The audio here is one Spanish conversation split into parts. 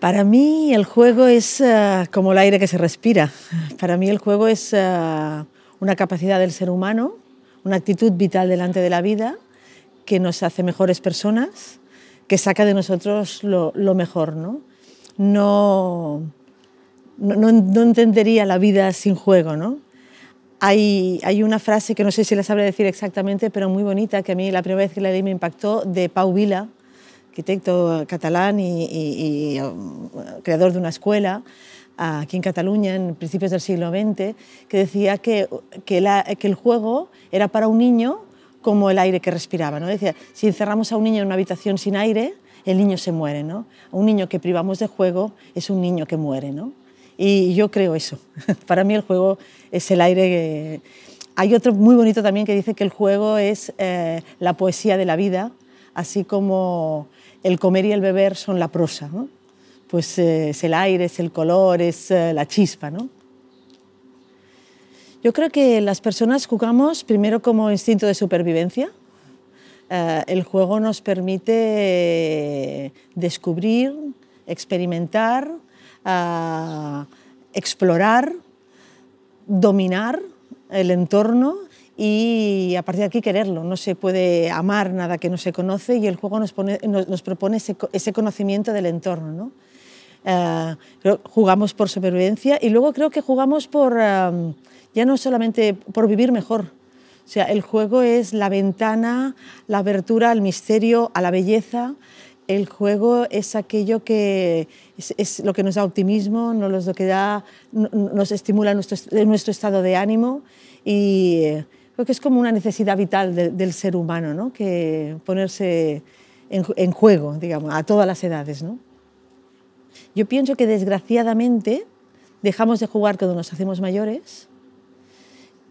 Para mí el juego es eh, como el aire que se respira. Para mí el juego es eh, una capacidad del ser humano, una actitud vital delante de la vida que nos hace mejores personas, que saca de nosotros lo, mejor. ¿no? No, no, entendería la vida sin juego. ¿no? Hay, hay, una frase que no sé si la sabré decir exactamente, pero muy bonita, que a mí la primera vez que la leí me impactó, de Pau Vila, arquitecto catalán y, um, creador de una escuela aquí en Cataluña en principios del siglo XX, que decía que, que, el juego era para un niño como el aire que respiraba. ¿no? Decía, si encerramos a un niño en una habitación sin aire, el niño se muere. ¿no? un niño que privamos de juego es un niño que muere. ¿no? Y yo creo eso. para mí el juego es el aire Hay otro muy bonito también que dice que el juego es eh, la poesía de la vida, así como el comer y el beber son la prosa, pues eh, es el aire, es el color, es eh, la chispa. ¿no? Yo creo que las personas jugamos primero como instinto de supervivencia. Eh, el juego nos permite descubrir, experimentar, explorar, dominar el entorno y a partir de aquí quererlo. No se puede amar nada que no se conoce y el juego nos, nos, nos propone ese, ese, conocimiento del entorno. ¿no? Eh, jugamos por supervivencia y luego creo que jugamos por, eh, ya no solamente por vivir mejor. O sea, el juego es la ventana, la abertura al misterio, a la belleza. El juego es aquello que es, lo que nos da optimismo, nos, lo que da, nos estimula nuestro, nuestro estado de ánimo y eh, creo que es como una necesidad vital del ser humano, que ponerse en, juego, a todas las edades. Yo pienso que desgraciadamente dejamos de jugar cuando nos hacemos mayores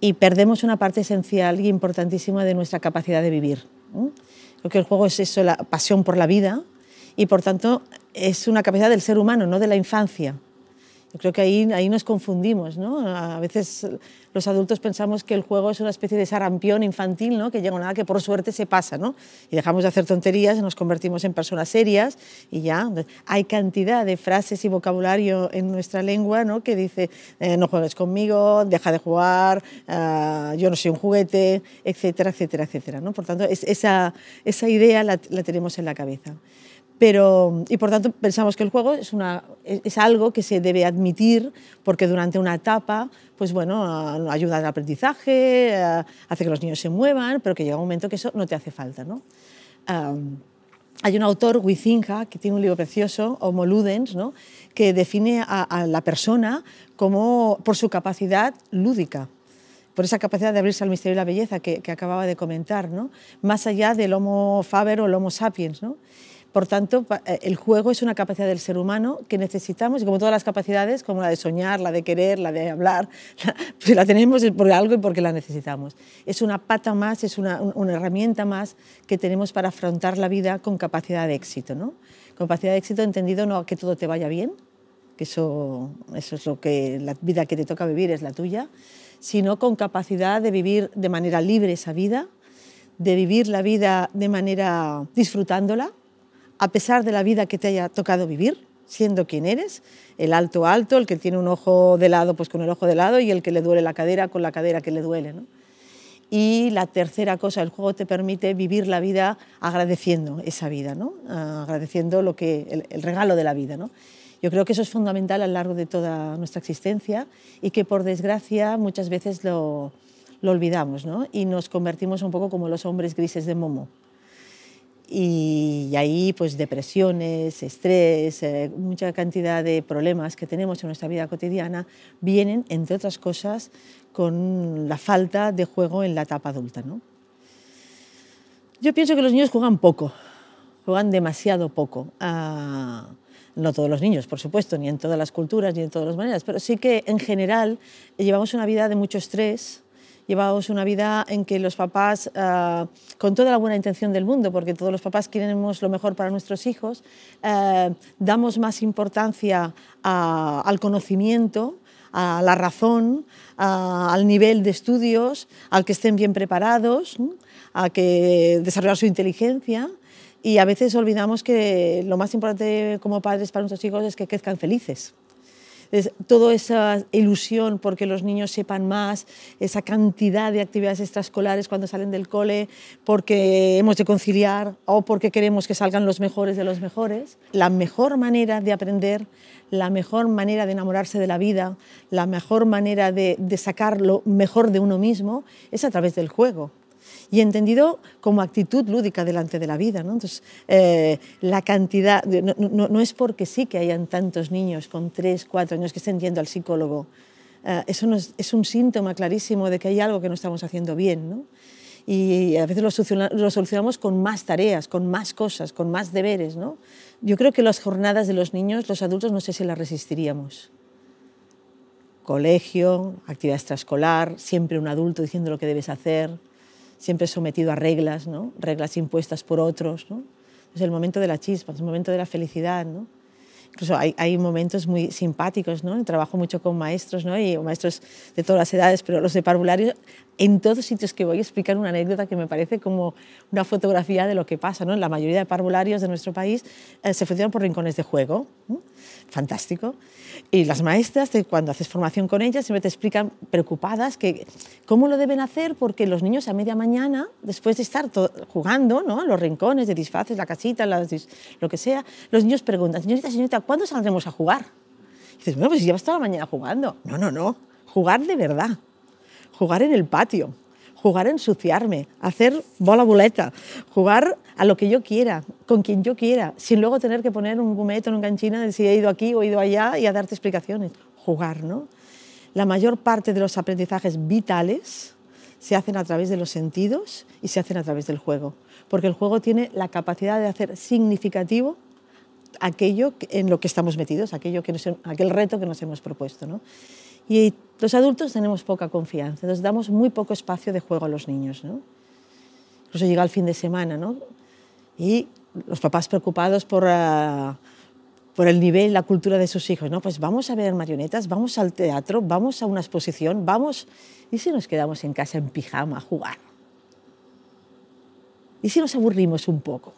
y perdemos una parte esencial y importantísima de nuestra capacidad de vivir. Porque Creo que el juego es eso, la pasión por la vida y por tanto es una capacidad del ser humano, no de la infancia creo que ahí, ahí nos confundimos, ¿no? A veces los adultos pensamos que el juego es una especie de sarampión infantil, ¿no? Que llega una que por suerte se pasa, ¿no? Y dejamos de hacer tonterías, nos convertimos en personas serias y ya. Hay cantidad de frases y vocabulario en nuestra lengua, ¿no? Que dice, eh, no juegues conmigo, deja de jugar, ah, yo no soy un juguete, etcétera, etcétera, etcétera, ¿no? Por tanto, esa, esa idea la tenemos en la cabeza. Pero, y por tanto pensamos que el juego es, algo que se debe admitir porque durante una etapa pues bueno, ayuda al aprendizaje, eh, hace que los niños se muevan, pero que llega un momento que eso no te hace falta. ¿no? hay un autor, Huizinja, que tiene un libro precioso, Homo Ludens, ¿no? que define a, la persona como por su capacidad lúdica por esa capacidad de abrirse al misterio y la belleza que, acababa de comentar, ¿no? más allá del Homo Faber o el Homo Sapiens. ¿no? Por tanto, eh, el juego es una capacidad del ser humano que necesitamos y como todas las capacidades, como la de soñar, la de querer, la de hablar, la, la tenemos por algo y porque la necesitamos. Es una pata más, es una, una herramienta más que tenemos para afrontar la vida con capacidad de éxito. ¿no? Capacidad de éxito entendido no que todo te vaya bien, que eso, eso es lo que la vida que te toca vivir es la tuya, sino con capacidad de vivir de manera libre esa vida, de vivir la vida de manera disfrutándola a pesar de la vida que te haya tocado vivir, siendo quien eres, el alto alto, el que tiene un ojo de lado, pues con el ojo de lado, y el que le duele la cadera, con la cadera que le duele. Y la tercera cosa, el juego te permite vivir la vida agradeciendo esa vida, ¿no? Ah, agradeciendo lo que, el, regalo de la vida. Yo creo que eso es fundamental a lo largo de toda nuestra existencia y que por desgracia muchas veces lo, olvidamos y nos convertimos un poco como los hombres grises de Momo y, ahí pues depresiones, estrés, eh, mucha cantidad de problemas que tenemos en nuestra vida cotidiana vienen, entre otras cosas, con la falta de juego en la etapa adulta. Yo pienso que los niños juegan poco, juegan demasiado poco. Ah, no todos los niños, por supuesto, ni en todas las culturas, ni en todas las maneras, pero sí que en general llevamos una vida de mucho estrés, llevamos una vida en que los papás, eh, con toda la buena intención del mundo, porque todos los papás queremos lo mejor para nuestros hijos, eh, damos más importancia al conocimiento, a la razón, al nivel de estudios, al que estén bien preparados, a que desarrollen su inteligencia. Y a veces olvidamos que lo más importante como padres para nuestros hijos es que crezcan felices es, toda esa ilusión porque los niños sepan más, esa cantidad de actividades extraescolares cuando salen del cole, porque hemos de conciliar o porque queremos que salgan los mejores de los mejores. La mejor manera de aprender, la mejor manera de enamorarse de la vida, la mejor manera de sacar lo mejor de uno mismo es a través del juego y entendido como actitud lúdica delante de la vida. ¿no? Eh, la cantidad, no, es porque sí que hayan tantos niños con tres, cuatro años que estén yendo al psicólogo. Eh, eso es, un síntoma clarísimo de que hay algo que no estamos haciendo bien. y a veces lo solucionamos, con más tareas, con más cosas, con más deberes. Yo creo que las jornadas de los niños, los adultos, no sé si las resistiríamos. Colegio, actividad extraescolar, siempre un adulto diciendo lo que debes hacer siempre sometido a reglas, ¿no? reglas impuestas por otros. ¿no? Es el momento de la chispa, es el momento de la felicidad. ¿no? Incluso hay, momentos muy simpáticos, ¿no? trabajo mucho con maestros ¿no? y maestros de todas las edades, pero los de parvularios en todos sitios que voy a explicar una anécdota que me parece como una fotografía de lo que pasa. ¿no? En la mayoría de parvularios de nuestro país eh, se funcionan por rincones de juego, fantástico. Y las maestras, cuando haces formación con ellas, siempre te explican preocupadas que cómo lo deben hacer porque los niños a media mañana, después de estar jugando ¿no? los rincones de disfraces, la casita, lo que sea, los niños preguntan, señorita, señorita, ¿cuándo saldremos a jugar? Y dices, bueno, pues ya la mañana jugando. No, no, no, jugar de verdad jugar en el patio, jugar a ensuciarme, hacer bola boleta, jugar a lo que yo quiera, con quien yo quiera, sin luego tener que poner un gumeto en un canchina de si he ido aquí o he ido allá y a darte explicaciones. Jugar, ¿no? La mayor parte de los aprendizajes vitales se hacen a través de los sentidos y se hacen a través del juego, porque el juego tiene la capacidad de hacer significativo aquello en lo que estamos metidos, aquello que nos, aquel reto que nos hemos propuesto. ¿no? Y los adultos tenemos poca confianza, entonces damos muy poco espacio de juego a los niños. ¿no? Incluso llega el fin de semana y los papás preocupados ah, por, el nivel, la cultura de sus hijos. ¿no? Pues vamos a ver marionetas, vamos al teatro, vamos a una exposición, vamos... ¿Y si nos quedamos en casa en pijama a jugar? ¿Y si nos aburrimos un poco?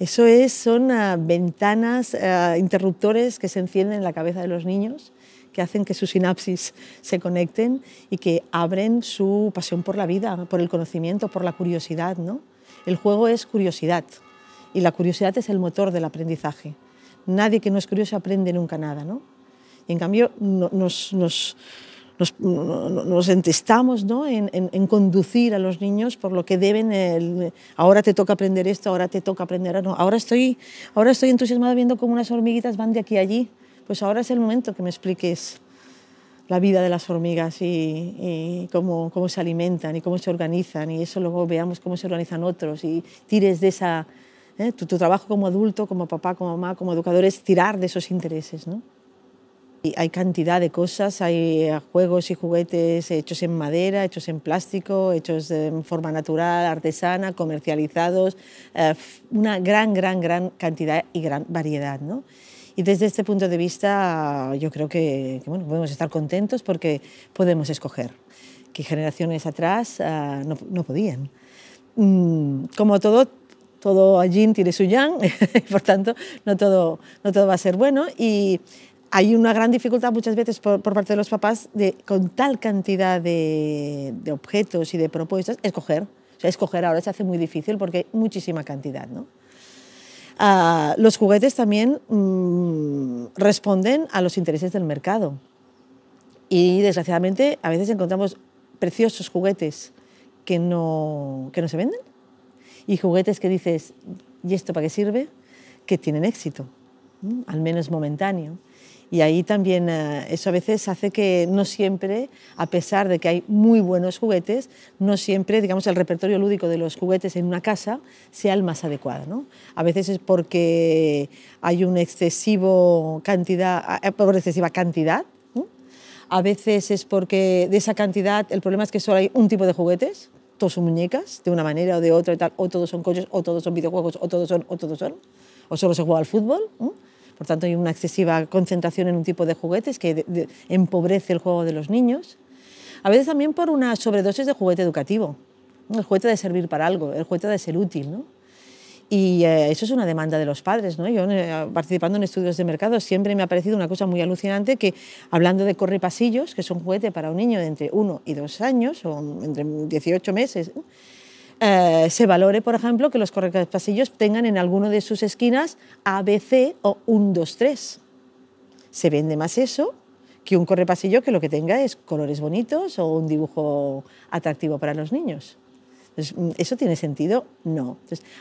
Eso es, son ah, ventanas, ah, interruptores que se encienden en la cabeza de los niños que hacen que sus sinapsis se conecten y que abren su pasión por la vida, por el conocimiento, por la curiosidad. ¿no? El juego es curiosidad y la curiosidad es el motor del aprendizaje. Nadie que no es curioso aprende nunca nada. ¿no? Y en cambio nos, nos, entestamos ¿no? en, conducir a los niños por lo que deben, ahora te toca aprender esto, ahora te toca aprender, no, ahora, estoy, ahora estoy entusiasmado viendo cómo unas hormiguitas van de aquí a allí pues ahora es el momento que me expliques la vida de las hormigas y, cómo, cómo, se alimentan y cómo se organizan y eso luego veamos cómo se organizan otros y tires de esa... ¿eh? Tu, trabajo como adulto, como papá, como mamá, como educador es tirar de esos intereses. ¿no? Y hay cantidad de cosas, hay eh, juegos y juguetes hechos en madera, hechos en plástico, hechos en forma natural, artesana, comercializados, eh, una gran, gran, gran cantidad y gran variedad. ¿no? Y desde este punto de vista yo creo que, podemos estar contentos porque podemos escoger, que generaciones atrás ah, no, podían. Mm, como todo, todo allí tiene su yang, por tanto, no todo, no todo va a ser bueno. Y hay una gran dificultad muchas veces por, parte de los papás de, con tal cantidad de, objetos y de propuestas, escoger. O sea, escoger ahora se hace muy difícil porque hay muchísima cantidad, ¿no? Ah, los juguetes también mm, responden a los intereses del mercado. Y desgraciadamente a veces encontramos preciosos juguetes que no, se venden y juguetes que dices, ¿y esto para qué sirve? Que tienen éxito, al menos momentáneo. Y ahí también eh, eso a veces hace que no siempre, a pesar de que hay muy buenos juguetes, no siempre, digamos, el repertorio lúdico de los juguetes en una casa sea el más adecuado. ¿no? A veces es porque hay una excesivo cantidad, ah, eh, por excesiva cantidad. A veces es porque de esa cantidad el problema es que solo hay un tipo de juguetes todos son muñecas, de una manera o de otra tal, o todos son coches, o todos son videojuegos, o todos son, o todos son, o solo se juega al fútbol. Por tanto, hay una excesiva concentración en un tipo de juguetes que empobrece el juego de los niños. A veces también por una sobredosis de juguete educativo, el juguete de servir para algo, el juguete de ser útil. ¿no? Y eh, eso es una demanda de los padres. ¿no? Yo, eh, participando en estudios de mercado, siempre me ha parecido una cosa muy alucinante que, hablando de correpasillos, que son juguete para un niño de entre 1 y dos años, o entre 18 meses, eh, se valore, por ejemplo, que los correpasillos tengan en alguno de sus esquinas ABC o un 2, 3. Se vende más eso que un correpasillo que lo que tenga es colores bonitos o un dibujo atractivo para los niños. Mm, ¿Eso tiene sentido? No.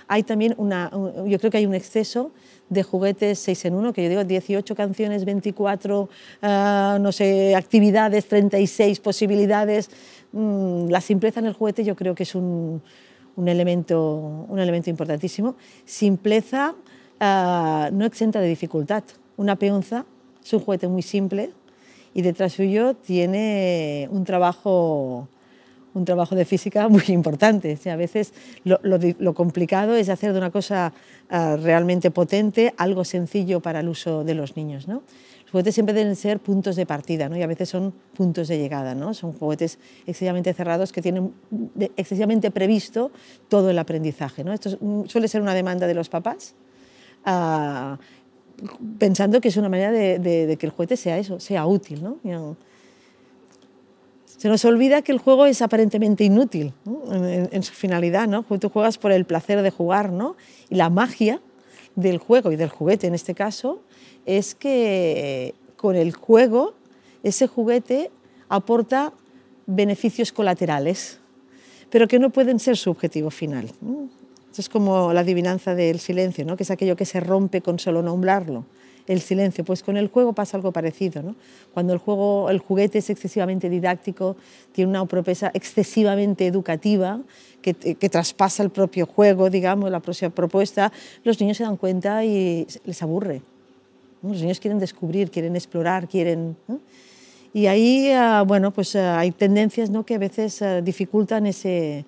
hay también una, yo creo que hay un exceso de juguetes 6 en 1, que yo digo 18 canciones, 24, ah, no sé, actividades, 36 posibilidades. Mm, la simpleza en el juguete yo creo que es un, elemento, un importantísimo. Simpleza ah, no exenta de dificultad. Una peonza es un juguete muy simple y detrás suyo tiene un trabajo, un trabajo de física muy importante. a veces lo, complicado es hacer de una cosa ah, realmente potente algo sencillo para el uso de los niños juguetes siempre deben ser puntos de partida ¿no? y a veces son puntos de llegada. ¿no? Son juguetes excesivamente cerrados que tienen excesivamente previsto todo el aprendizaje. ¿no? Esto mm, suele ser una demanda de los papás. Ah, pensando que es una manera de, que el juguete sea eso, sea útil. Se nos olvida que el juego es aparentemente inútil en, su finalidad. ¿no? Tú juegas por el placer de jugar ¿no? y la magia del juego y del juguete en este caso es que con el juego ese juguete aporta beneficios colaterales, pero que no pueden ser su objetivo final. Es como la adivinanza del silencio, ¿no? que es aquello que se rompe con solo nombrarlo. El silencio, pues con el juego pasa algo parecido. Cuando el, juego, el juguete es excesivamente didáctico, tiene una propuesta excesivamente educativa, que, que, traspasa el propio juego, digamos, la propia propuesta, los niños se dan cuenta y les aburre. Los niños quieren descubrir, quieren explorar, quieren... Y ahí, eh, bueno, pues eh, hay tendencias ¿no? que a veces eh, dificultan ese,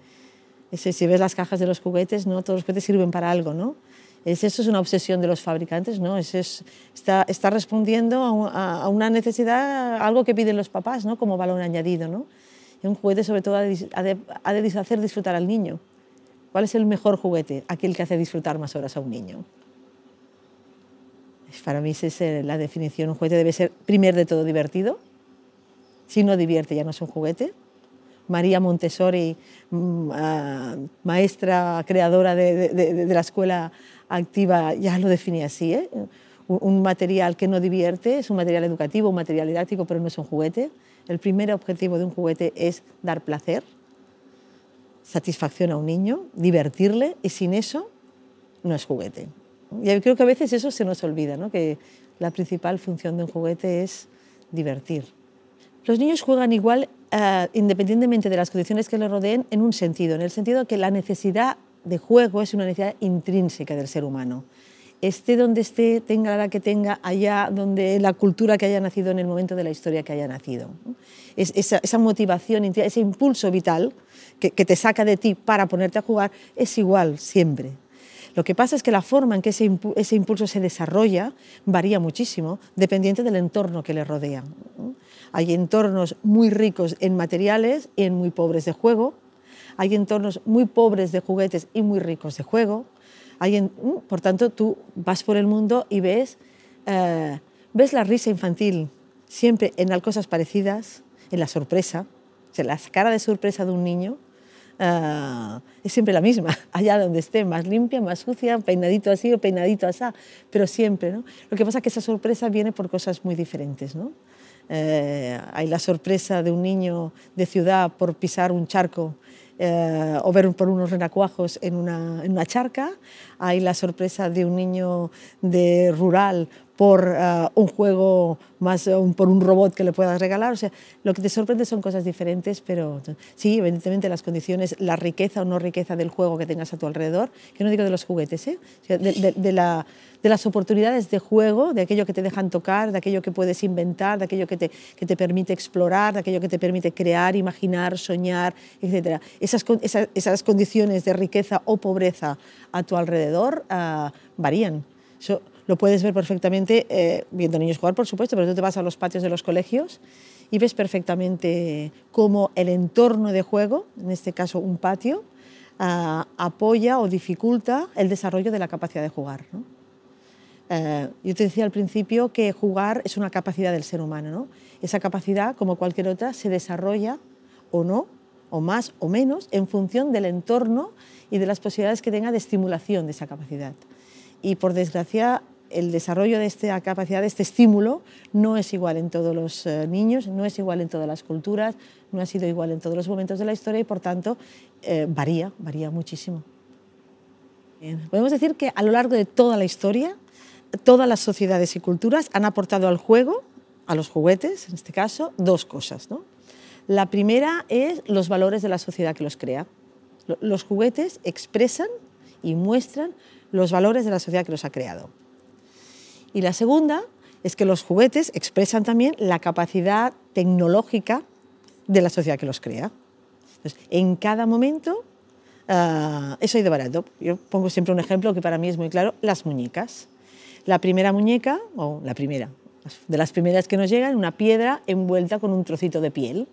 Si ves las cajas de los juguetes, ¿no? todos los juguetes sirven para algo, ¿no? eso es una obsesión de los fabricantes? No, está, está respondiendo a, una necesidad, algo que piden los papás, ¿no? Como valor añadido, ¿no? Y un juguete, sobre todo, ha de hacer disfrutar al niño. ¿Cuál es el mejor juguete? Aquel que hace disfrutar más horas a un niño. Para mí esa es la definición. Un juguete debe ser, primero de todo, divertido. Si no divierte, ya no es un juguete. María Montessori, mm, ah, maestra creadora de, la escuela activa, ya lo definía así. ¿eh? Un material que no divierte es un material educativo, un material didáctico, pero no es un juguete. El primer objetivo de un juguete es dar placer, satisfacción a un niño, divertirle, y sin eso no es juguete. Y creo que a veces eso se nos olvida, que la principal función de un juguete es divertir. Los niños juegan igual eh, independientemente de las condiciones que les rodeen en un sentido, en el sentido que la necesidad de juego es una necesidad intrínseca del ser humano. Esté donde esté, tenga la que tenga, allá donde la cultura que haya nacido en el momento de la historia que haya nacido. esa, motivación, ese impulso vital que te saca de ti para ponerte a jugar es igual siempre. Lo que pasa es que la forma en que ese, impulso se desarrolla varía muchísimo dependiente del entorno que le rodea. Hay entornos muy ricos en materiales y en muy pobres de juego. Hay entornos muy pobres de juguetes y muy ricos de juego. Hay por tanto, tú vas por el mundo y ves, eh, ves la risa infantil siempre en las cosas parecidas, en la sorpresa, en la cara de sorpresa de un niño Ah, es siempre la misma, allá donde esté, más limpia, más sucia, peinadito así o peinadito así pero siempre, ¿no? Lo que pasa es que esa sorpresa viene por cosas muy diferentes, ¿no? Eh, hay la sorpresa de un niño de ciudad por pisar un charco eh, o ver por unos renacuajos en una, en una charca, hay la sorpresa de un niño de rural por ah, un juego más por un robot que le puedas regalar o sea lo que te sorprende son cosas diferentes pero sí evidentemente las condiciones la riqueza o no riqueza del juego que tengas a tu alrededor que no digo de los juguetes ¿eh? de, las oportunidades de juego de aquello que te dejan tocar de aquello que puedes inventar de aquello que te, te permite explorar de aquello que te permite crear imaginar soñar etcétera esas, esas condiciones de riqueza o pobreza a tu alrededor alrededor ah, varían. Eso lo puedes ver perfectamente eh, viendo niños jugar, por supuesto, pero tú te vas a los patios de los colegios y ves perfectamente cómo el entorno de juego, en este caso un patio, ah, apoya o dificulta el desarrollo de la capacidad de jugar. Eh, yo te decía al principio que jugar es una capacidad del ser humano. ¿no? Esa capacidad, como cualquier otra, se desarrolla o no o más o menos en función del entorno y de las posibilidades que tenga de estimulación de esa capacidad. Y por desgracia, el desarrollo de esta capacidad, de este estímulo, no es igual en todos los eh, niños, no es igual en todas las culturas, no ha sido igual en todos los momentos de la historia y por tanto eh, varía, varía muchísimo. Podemos decir que a lo largo de toda la historia, todas las sociedades y culturas han aportado al juego, a los juguetes en este caso, dos cosas. ¿no? La primera es los valores de la sociedad que los crea. Los juguetes expresan y muestran los valores de la sociedad que los ha creado. Y la segunda es que los juguetes expresan también la capacidad tecnológica de la sociedad que los crea. Entonces, en cada momento, ah, eso ha de barato. Yo pongo siempre un ejemplo que para mí es muy claro, las muñecas. La primera muñeca, o la primera, de las primeras que nos llegan, una piedra envuelta con un trocito de piel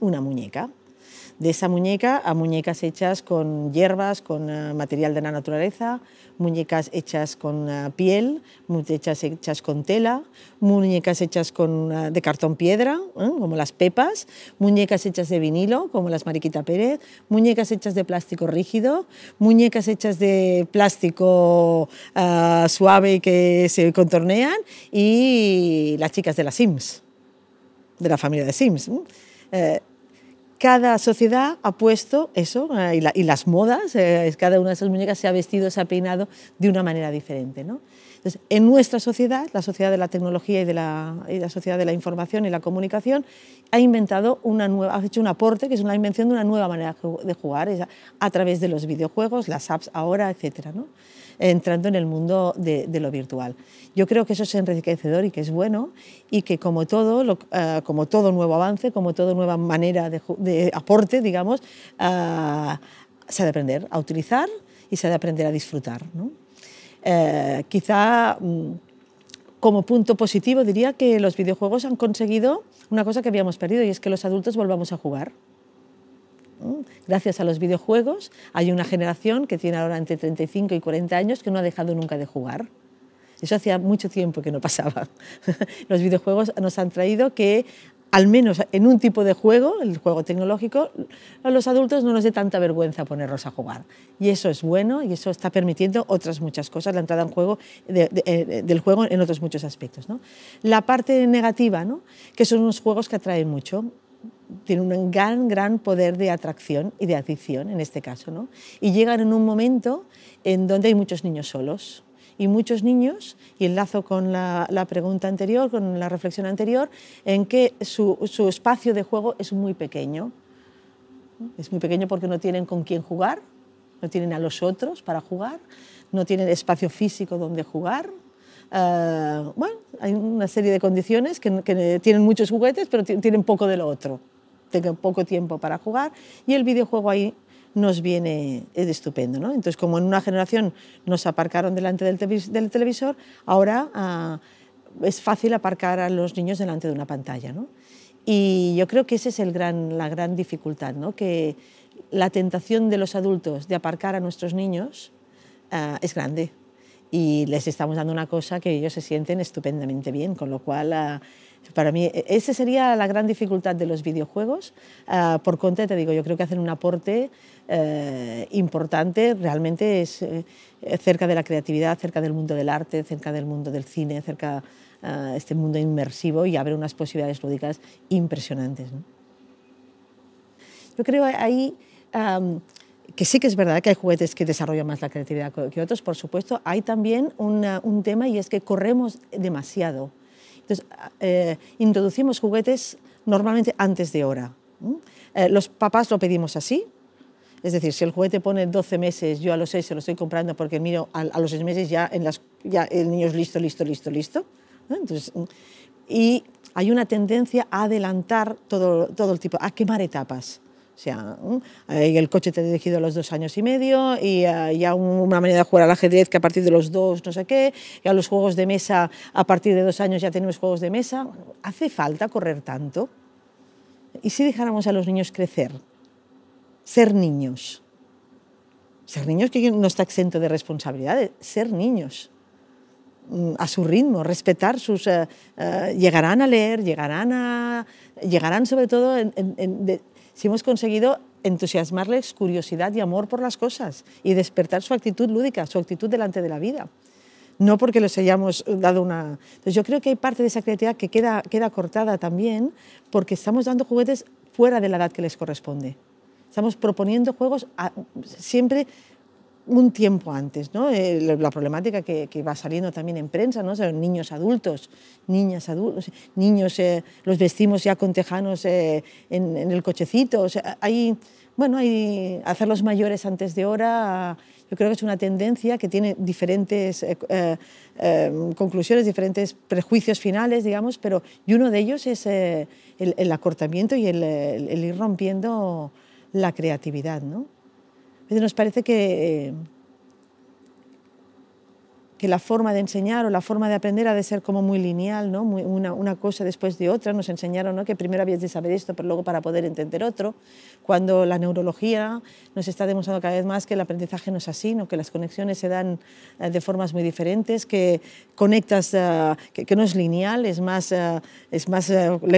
una muñeca. De esa muñeca a muñecas hechas con hierbas, con eh, material de la naturaleza, muñecas hechas con eh, piel, muñecas hechas con tela, muñecas hechas con, eh, de cartón piedra, como las pepas, muñecas hechas de vinilo, como las Mariquita Pérez, muñecas hechas de plástico rígido, muñecas hechas de plástico suave que se contornean y las chicas de las Sims, de la familia de Sims. Eh, cada sociedad ha puesto eso eh, y, las modas, eh, cada una de esas muñecas se ha vestido, se ha peinado de una manera diferente. ¿no? Entonces, en nuestra sociedad, la sociedad de la tecnología y, de la, sociedad de la información y la comunicación, ha inventado una nueva, ha hecho un aporte que es una invención de una nueva manera de jugar, a, a través de los videojuegos, las apps ahora, etcétera. ¿no? entrando en el mundo de, lo virtual. Yo creo que eso es enriquecedor y que es bueno y que como todo, ah, como todo nuevo avance, como toda nueva manera de, aporte, digamos, ah, se ha de aprender a utilizar y se ha de aprender a disfrutar. Eh, quizá... Mm, como punto positivo diría que los videojuegos han conseguido una cosa que habíamos perdido y es que los adultos volvamos a jugar. Gracias a los videojuegos hay una generación que tiene ahora entre 35 y 40 años que no ha dejado nunca de jugar. Eso hacía mucho tiempo que no pasaba. Los videojuegos nos han traído que, al menos en un tipo de juego, el juego tecnológico, a los adultos no nos dé tanta vergüenza ponerlos a jugar. Y eso es bueno y eso está permitiendo otras muchas cosas, la entrada en juego eh, del juego en otros muchos aspectos. La parte negativa, ¿no? que son unos juegos que atraen mucho tiene un gran, gran poder de atracción y de adicción en este caso, ¿no? Y llegan en un momento en donde hay muchos niños solos. Y muchos niños, y enlazo con la, pregunta anterior, con la reflexión anterior, en que su, su espacio de juego es muy pequeño. Es muy pequeño porque no tienen con quién jugar, no tienen a los otros para jugar, no tienen espacio físico donde jugar, eh, bueno, hay una serie de condiciones que, tienen muchos juguetes, pero tienen poco de lo otro tenga poco tiempo para jugar y el videojuego ahí nos viene estupendo. ¿no? Entonces, como en una generación nos aparcaron delante del, televisor, ahora ah, es fácil aparcar a los niños delante de una pantalla. ¿no? Y yo creo que esa es el gran, la gran dificultad, ¿no? que la tentación de los adultos de aparcar a nuestros niños ah, es grande. Y les estamos dando una cosa que ellos se sienten estupendamente bien, con lo cual... Ah, para mí, e-, esa sería la gran dificultad de los videojuegos. Ah, por contra, te digo, yo creo que hacen un aporte eh, importante, realmente es eh, cerca de la creatividad, cerca del mundo del arte, cerca del mundo del cine, cerca de ah, este mundo inmersivo y abre unas posibilidades lúdicas impresionantes. Yo creo ahí... que sí que es verdad que hay juguetes que desarrollan más la creatividad que otros, por supuesto, hay también un tema y es que corremos demasiado. Entonces, eh, introducimos juguetes normalmente antes de hora. Eh, los papás lo pedimos así. Es decir, si el juguete pone 12 meses, yo a los 6 se lo estoy comprando porque miro a, los 6 meses ya, ya el niño es listo, listo, listo, listo. y hay una tendencia a adelantar todo, todo el tipo, a quemar etapas. O sea, eh, el coche te he dirigido a los dos años y medio y eh, ya una manera de jugar al ajedrez que a partir de los dos no sé qué, a los juegos de mesa a partir de dos años ya tenemos juegos de mesa. ¿Hace falta correr tanto? ¿Y si dejáramos a los niños crecer? Ser niños. Ser niños que no está exento de responsabilidades, eh, ser niños mm, a su ritmo, respetar sus... llegarán a leer, llegarán a... Llegarán sobre todo en, en, si hemos conseguido entusiasmarles curiosidad y amor por las cosas y despertar su actitud lúdica, su actitud delante de la vida. No porque les hayamos dado una... Entonces yo creo que hay parte de esa creatividad que queda, queda cortada también porque estamos dando juguetes fuera de la edad que les corresponde. Estamos proponiendo juegos siempre un tiempo antes, eh, la problemática que, va saliendo también en prensa, ¿no? niños adultos, niñas adultos, niños eh, los vestimos ya con tejanos eh, en, el cochecito, o sea, hay, bueno, hay hacerlos mayores antes de hora, yo creo que es una tendencia que tiene diferentes em, conclusiones, diferentes prejuicios finales, digamos, pero y uno de ellos es el, acortamiento y el, el ir rompiendo la creatividad, ¿no? nos parece que eh, que la forma de enseñar o la forma de aprender ha de ser como muy lineal, ¿no? una, cosa después de otra. Nos enseñaron ¿no? que primero habías de saber esto, pero luego para poder entender otro. Cuando la neurología nos está demostrando cada vez más que el aprendizaje no es así, ¿no? que las conexiones se dan eh, de formas muy diferentes, que conectas, eh, que, no es lineal, es más, eh, es más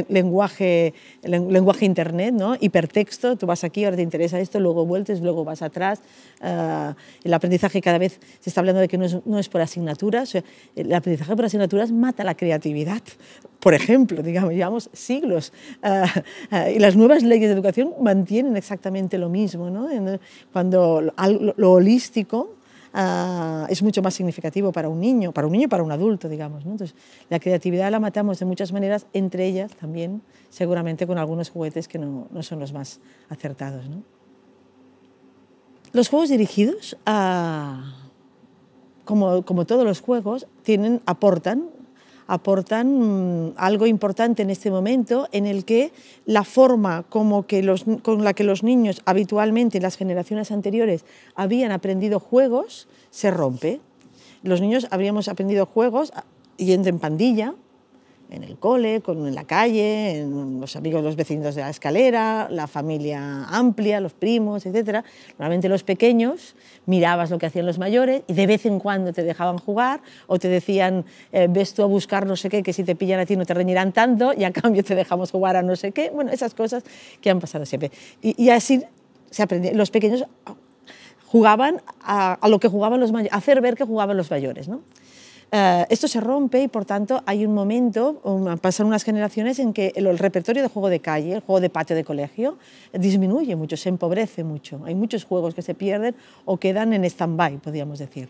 lenguaje, lenguaje internet, ¿no? hipertexto. Tú vas aquí, ahora te interesa esto, luego vueltes, luego vas atrás. el aprendizaje cada vez se está hablando de que no es, no es por asignaturas. El aprendizaje por asignaturas mata la creatividad, por ejemplo, digamos, llevamos siglos. Ah, ah, y las nuevas leyes de educación mantienen exactamente lo mismo, ¿no? Cuando lo, holístico ah, es mucho más significativo para un niño, para un niño y para un adulto, digamos. Entonces, la creatividad la matamos de muchas maneras, entre ellas también, seguramente, con algunos juguetes que no, no son los más acertados, Los juegos dirigidos a como, todos los juegos, tienen, aportan aportan mm, algo importante en este momento en el que la forma como que con la que los niños habitualmente en las generaciones anteriores habían aprendido juegos se rompe. Los niños habríamos aprendido juegos ah, yendo en pandilla, en el cole, con, en la calle, en los amigos, los vecinos de la escalera, la familia amplia, los primos, etc. Normalmente los pequeños mirabas lo que hacían los mayores y de vez en cuando te dejaban jugar o te decían, eh, ves tú a buscar no sé qué, que si te pillan a ti no te reñirán tanto y a cambio te dejamos jugar a no sé qué. Bueno, esas cosas que han pasado siempre. Y, y así se aprendía. Los pequeños jugaban a, lo que jugaban los mayores, a hacer ver que jugaban los mayores. ¿no? Eh, esto se rompe y por tanto hay un momento, um, pasan unas generaciones en que el, repertorio de juego de calle, el juego de patio de colegio, disminuye mucho, se empobrece mucho. Hay muchos juegos que se pierden o quedan en stand-by, podríamos decir.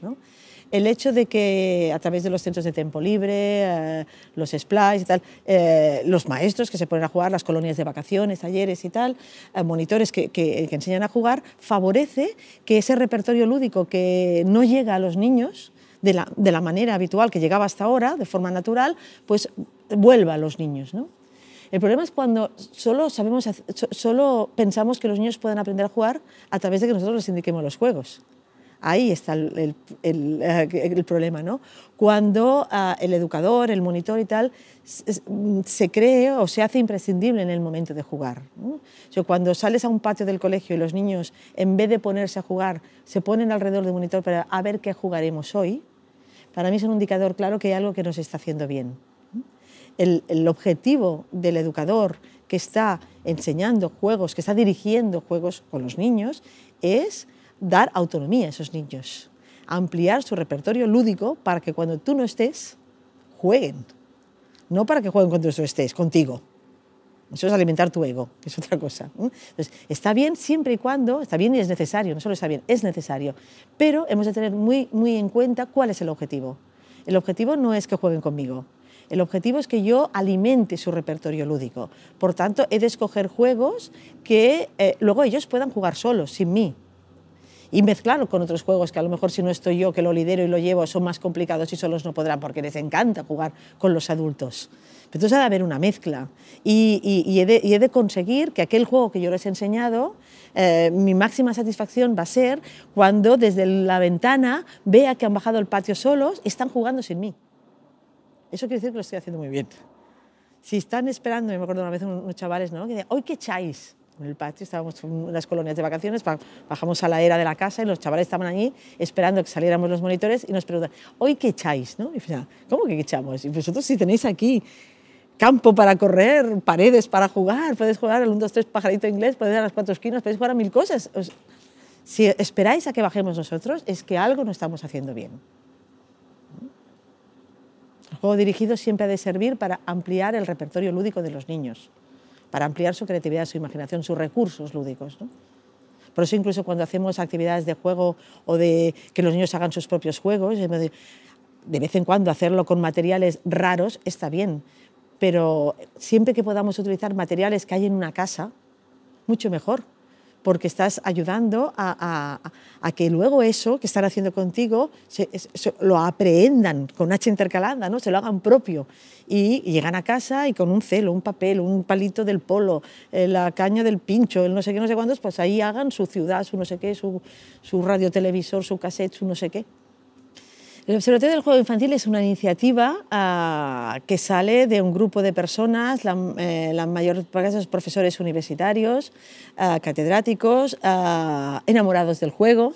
El hecho de que a través de los centros de tiempo libre, eh, los splash y tal, eh, los maestros que se ponen a jugar, las colonias de vacaciones, talleres y tal, monitores que enseñan a jugar, favorece que ese repertorio lúdico que no llega a los niños, de la, manera habitual que llegaba hasta ahora, de forma natural, pues vuelva a los niños. ¿no? El problema es cuando solo, sabemos, solo pensamos que los niños pueden aprender a jugar a través de que nosotros les indiquemos los juegos. Ahí está el, eh, problema, ¿no? Cuando ah, el educador, el monitor y tal, se, cree o se hace imprescindible en el momento de jugar. cuando sales a un patio del colegio y los niños, en vez de ponerse a jugar, se ponen alrededor del monitor para a ver qué jugaremos hoy, para mí es un indicador claro que hay algo que no se está haciendo bien. El, el, objetivo del educador que está enseñando juegos, que está dirigiendo juegos con los niños, es dar autonomía a esos niños, ampliar su repertorio lúdico para que cuando tú no estés, jueguen. No para que jueguen cuando tú estés, contigo. Eso es alimentar tu ego, que es otra cosa. ¿eh? está bien siempre y cuando, está bien y es necesario, no solo está bien, es necesario. Pero hemos de tener muy, muy en cuenta cuál es el objetivo. El objetivo no es que jueguen conmigo. El objetivo es que yo alimente su repertorio lúdico. Por tanto, he de escoger juegos que eh, luego ellos puedan jugar solos, sin mí y mezclarlo con otros juegos que a lo mejor si no estoy yo que lo lidero y lo llevo son más complicados y solos no podrán porque les encanta jugar con los adultos. Pero entonces ha de haber una mezcla y, he, de, conseguir que aquel juego que yo les he enseñado, eh, mi máxima satisfacción va a ser cuando desde la ventana vea que han bajado al patio solos y están jugando sin mí. Eso quiere decir que lo estoy haciendo muy bien. Si están esperando, me acuerdo una vez unos chavales, ¿no? Que dicen, hoy qué echáis en el patio, estábamos en las colonias de vacaciones, bajamos a la era de la casa y los chavales estaban allí esperando que saliéramos los monitores y nos preguntan, ¿hoy qué echáis? ¿No? Ah, ¿cómo que echamos? Y vosotros si tenéis aquí campo para correr, paredes para jugar, podéis jugar al 1, 2, 3 pajarito inglés, podéis ir a las cuatro esquinas, podéis jugar a mil cosas. si esperáis a que bajemos nosotros, es que algo no estamos haciendo bien. El juego dirigido siempre ha de servir para ampliar el repertorio lúdico de los niños para ampliar su creatividad, su imaginación, sus recursos lúdicos. ¿no? Por eso incluso cuando hacemos actividades de juego o de que los niños hagan sus propios juegos, de vez en cuando hacerlo con materiales raros está bien, pero siempre que podamos utilizar materiales que hay en una casa, mucho mejor, porque estás ayudando a, que luego eso que están haciendo contigo lo aprehendan con H intercalada, ¿no? se lo hagan propio y, llegan a casa y con un celo, un papel, un palito del polo, eh, la caña del pincho, el no sé qué, no sé cuántos, pues ahí hagan su ciudad, su no sé qué, su, su radio su cassette, su no sé qué. El Observatorio del Juego Infantil es una iniciativa ah, que sale de un grupo de personas, la, eh, mayor parte de los profesores universitarios, ah, catedráticos, ah, enamorados del juego,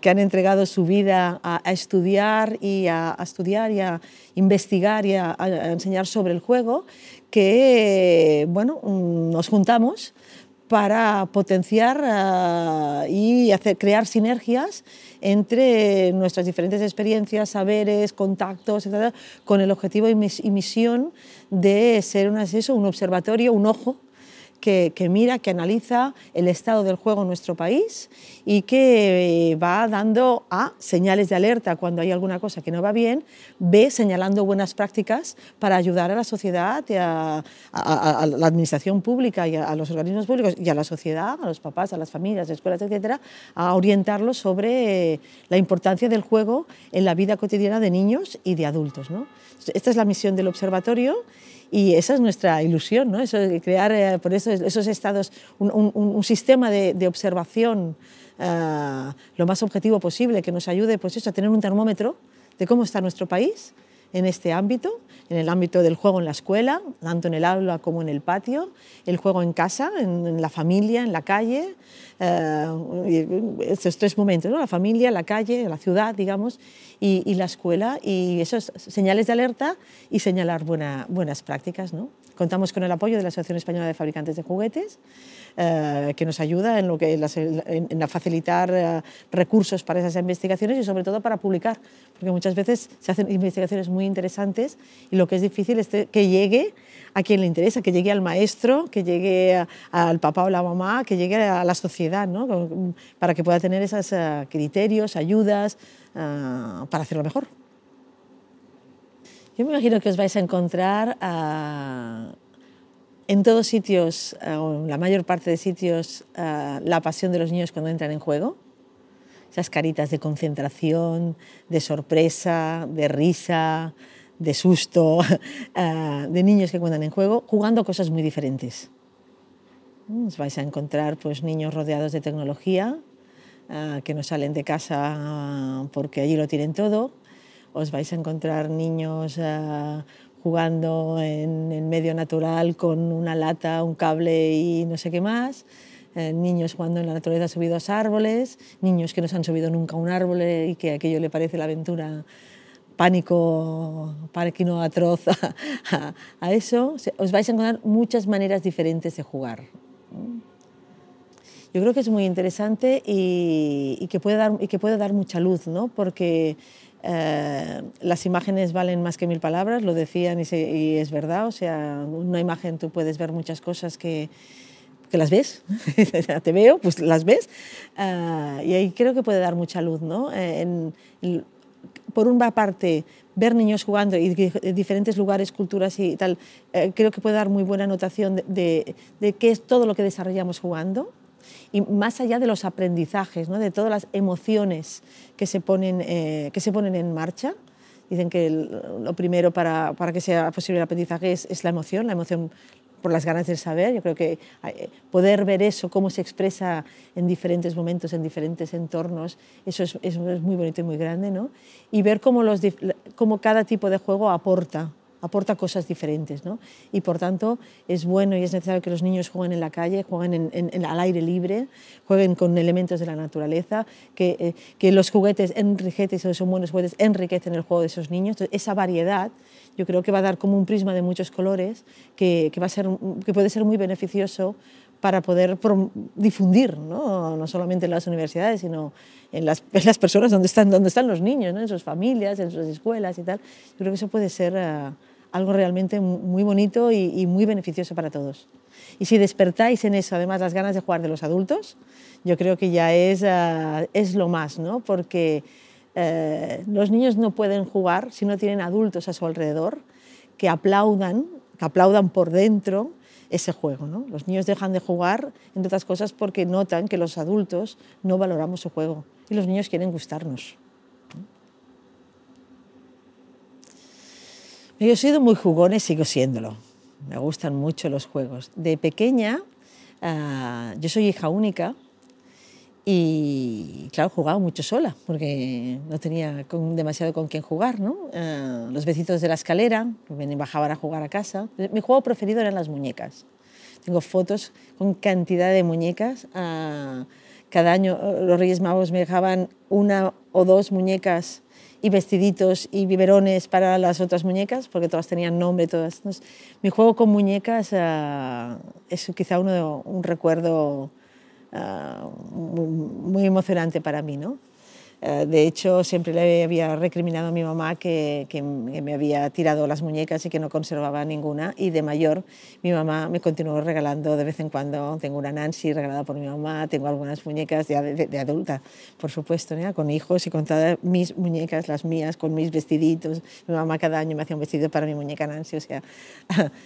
que han entregado su vida a, estudiar y a, estudiar y a investigar y a, enseñar sobre el juego, que bueno, mm, nos juntamos para potenciar eh, y hacer, crear sinergias entre nuestras diferentes experiencias, saberes, contactos, etc., con el objetivo y, misión de ser un acceso, un observatorio, un ojo que, mira, que analiza el estado del juego en nuestro país y que eh, va dando A señales de alerta cuando hay alguna cosa que no va bien, ve señalando buenas prácticas para ayudar a la sociedad a, la administración pública y a, los organismos públicos y a la sociedad, a los papás, a las familias, a las escuelas, etcétera, a orientarlos sobre eh, la importancia del juego en la vida cotidiana de niños y de adultos. Esta es la misión del observatorio y esa es nuestra ilusión, ¿no? crear eh, por eso, esos estados, un, sistema de, observación eh, lo más objetivo posible que nos ayude pues eso, a tener un termómetro de cómo está nuestro país en este ámbito, en el ámbito del juego en la escuela, tanto en el aula como en el patio, el juego en casa, en, la familia, en la calle, esos eh, eh, estos tres momentos, ¿no? la familia, la calle, la ciudad, digamos, y, la escuela, y esos señales de alerta y señalar buenas prácticas. ¿no? Contamos con el apoyo de la Asociación Española de Fabricantes de Juguetes, eh, que nos ayuda en, lo que, facilitar eh, recursos para esas investigaciones y sobre todo para publicar, porque muchas veces se hacen investigaciones muy interesantes y lo que es difícil es que llegue a quien le interesa, que llegue al maestro, que llegue al papá o la mamá, que llegue a la sociedad, ¿no? para que pueda tener esos eh, criterios, ayudas, para hacerlo mejor. Yo me imagino que os vais a encontrar ah, en todos sitios, ah, o en la mayor parte de sitios, ah, la pasión de los niños cuando entran en juego. Esas caritas de concentración, de sorpresa, de risa, de susto, de niños que cuentan en juego, jugando cosas muy diferentes. Mm, os vais a encontrar pues, niños rodeados de tecnología, que no salen de casa porque allí lo tienen todo, os vais a encontrar niños eh, jugando en, el medio natural con una lata, un cable y no sé qué más, eh, niños jugando en la naturaleza subidos a árboles, niños que no se han subido nunca a un árbol y que aquello le parece la aventura pánico, pánico atroz a, a eso, os vais a encontrar muchas maneras diferentes de jugar. Yo creo que es muy interesante y, y que, puede dar, y que puede dar mucha luz, ¿no? porque eh, las imágenes valen más que mil palabras, lo decían y, es verdad, o sea, una imagen tú puedes ver muchas cosas que, las ves, te veo, pues las ves, ah, y ahí creo que puede dar mucha luz, ¿no? Eh, por una parte, ver niños jugando y diferentes lugares, culturas y tal, eh, creo que puede dar muy buena anotación de qué es todo lo que desarrollamos jugando, y más allá de los aprendizajes, ¿no? de todas las emociones que se ponen, eh, que se ponen en marcha. Dicen que lo primero para, para, que sea posible el aprendizaje es, la emoción, la emoción por las ganas del saber. Yo creo que eh, poder ver eso, cómo se expresa en diferentes momentos, en diferentes entornos, eso es, es muy bonito y muy grande, ¿no? Y ver cómo, los, cómo cada tipo de juego aporta aporta cosas diferentes. Y por tanto, es bueno y es necesario que los niños jueguen en la calle, jueguen en, al aire libre, jueguen con elementos de la naturaleza, que, eh, los juguetes enriquecen, son buenos juguetes, enriquecen el juego de esos niños. esa variedad yo creo que va a dar como un prisma de muchos colores que, va a ser, que puede ser muy beneficioso para poder difundir, ¿no? ¿no? solamente en las universidades, sino en las, las, personas donde están, donde están los niños, en sus familias, en sus escuelas y tal. Yo creo que eso puede ser eh, algo realmente muy bonito y, muy beneficioso para todos. Y si despertáis en eso, además, las ganas de jugar de los adultos, yo creo que ya es, eh, es lo más, ¿no? porque eh, los niños no pueden jugar si no tienen adultos a su alrededor que aplaudan, que aplaudan por dentro ese juego. ¿no? Los niños dejan de jugar, entre otras cosas, porque notan que los adultos no valoramos su juego y los niños quieren gustarnos. Yo he sido muy jugón y sigo siéndolo. Me gustan mucho los juegos. De pequeña, ah, yo soy hija única, y claro, jugaba mucho sola, porque no tenía demasiado con quién jugar, ¿no? Eh, los vecinos de la escalera bajaban a jugar a casa. Mi juego preferido eran las muñecas. Tengo fotos con cantidad de muñecas. Ah, cada año eh, los Reyes Magos me dejaban una o dos muñecas y vestiditos y biberones para las otras muñecas, porque todas tenían nombre, todas. mi juego con muñecas ah, es quizá uno, un recuerdo Ah, muy, emocionante para mí. ¿no? Ah, de hecho, siempre le había recriminado a mi mamá que, me había tirado las muñecas y que no conservaba ninguna. Y de mayor, mi mamá me continuó regalando de vez en cuando. Tengo una Nancy regalada por mi mamá, tengo algunas muñecas de, adulta, por supuesto, con hijos y con todas mis muñecas, las mías, con mis vestiditos. Mi mamá cada año me hacía un vestido para mi muñeca Nancy, o sea.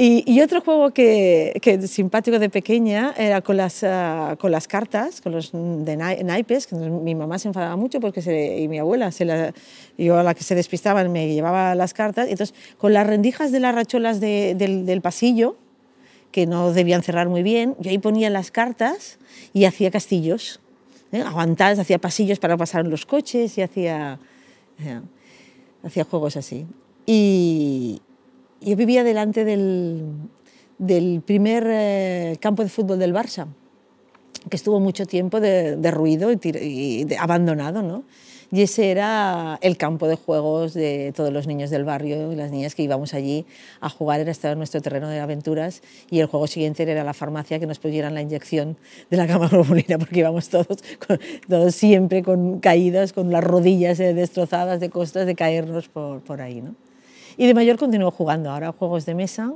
Y, otro juego que, simpático de pequeña era con las, ah, con las cartas, con los de naipes, que mi mamá se enfadaba mucho porque y mi abuela, se la, yo a la que se despistaban me llevaba las cartas. Entonces, con las rendijas de las racholas del, pasillo, que no debían cerrar muy bien, yo ahí ponía las cartas y hacía castillos. ¿eh? Aguantadas, hacía pasillos para pasar los coches y hacía, eh, hacía juegos así. Y, yo vivía delante del, primer eh, campo de fútbol del Barça, que estuvo mucho tiempo de, ruido y, abandonado, ¿no? Y ese era el campo de juegos de todos los niños del barrio y las niñas que íbamos allí a jugar, era estar nuestro terreno de aventuras y el juego siguiente era la farmacia que nos pusieran la inyección de la cama porque íbamos todos, siempre con caídas, con las rodillas eh, destrozadas de costas de caernos por, por ahí. ¿no? Y de mayor continúo jugando ahora juegos de mesa.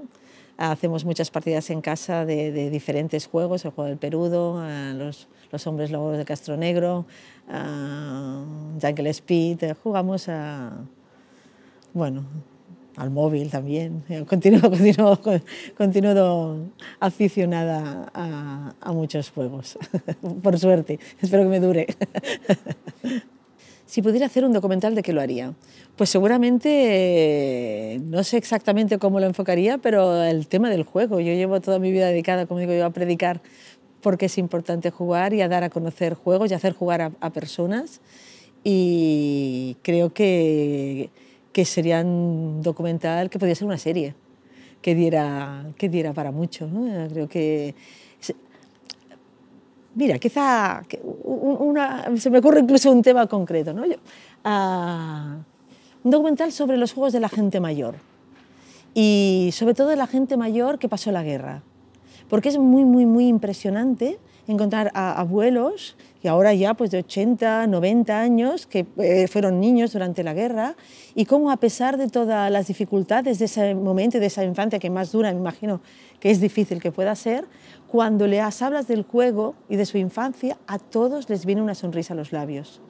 Hacemos muchas partidas en casa de, diferentes juegos, el juego del perudo, eh, los, hombres lobos de Castro Negro, eh, Jungle Speed, eh, jugamos a, bueno, al móvil también. Continúo, continuo, continuo aficionada a muchos juegos, por suerte. Espero que me dure. si pudiera hacer un documental, ¿de qué lo haría? Pues seguramente, no sé exactamente cómo lo enfocaría, pero el tema del juego. Yo llevo toda mi vida dedicada, como digo yo, a predicar por qué es importante jugar y a dar a conocer juegos y hacer jugar a, personas. Y creo que, que sería un documental que podría ser una serie que diera, que diera para mucho. ¿no? Creo que Mira, quizá se me ocurre incluso un tema concreto, ¿no? Ah, un documental sobre los juegos de la gente mayor y sobre todo de la gente mayor que pasó la guerra, porque es muy, muy, muy impresionante encontrar a abuelos que ahora ya pues de 80, 90 años que eh, fueron niños durante la guerra y cómo a pesar de todas las dificultades de ese momento, de esa infancia que más dura, me imagino que es difícil que pueda ser, cuando le hablas del juego y de su infancia, a todos les viene una sonrisa a los labios.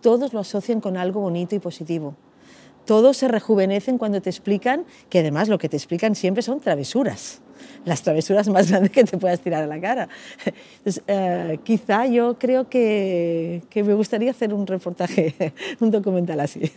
Todos lo asocian con algo bonito y positivo. Todos se rejuvenecen cuando te explican, que además lo que te explican siempre son travesuras, las travesuras más grandes que te puedas tirar a la cara. Eh, quizá yo creo que me gustaría hacer un reportaje, un documental así.